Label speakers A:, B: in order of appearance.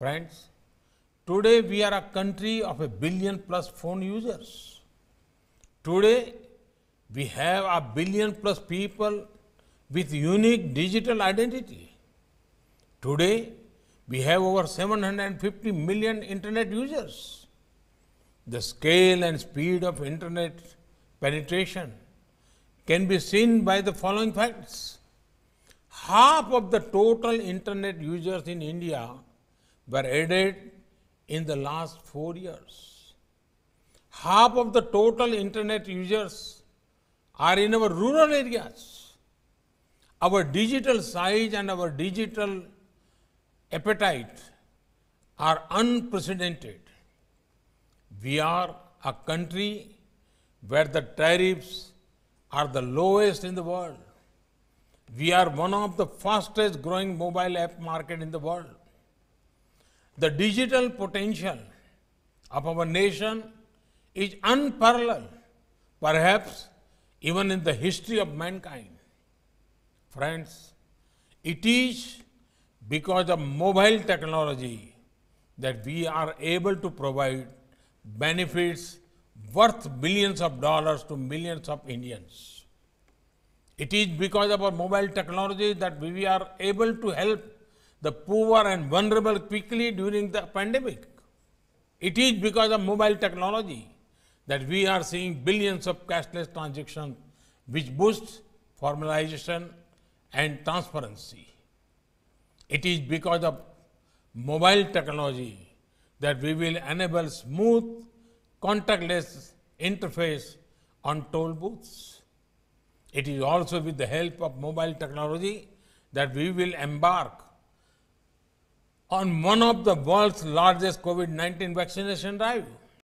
A: Friends, today we are a country of a billion plus phone users. Today we have a billion plus people with unique digital identity. Today we have over 750 million internet users. The scale and speed of internet penetration can be seen by the following facts. Half of the total internet users in India were added in the last four years. Half of the total internet users are in our rural areas. Our digital size and our digital appetite are unprecedented. We are a country where the tariffs are the lowest in the world. We are one of the fastest growing mobile app market in the world. The digital potential of our nation is unparalleled, perhaps even in the history of mankind. Friends, it is because of mobile technology that we are able to provide benefits worth billions of dollars to millions of Indians. It is because of our mobile technology that we are able to help the poor and vulnerable quickly during the pandemic. It is because of mobile technology that we are seeing billions of cashless transactions which boosts formalization and transparency. It is because of mobile technology that we will enable smooth contactless interface on toll booths. It is also with the help of mobile technology that we will embark on one of the world's largest COVID 19 vaccination drive.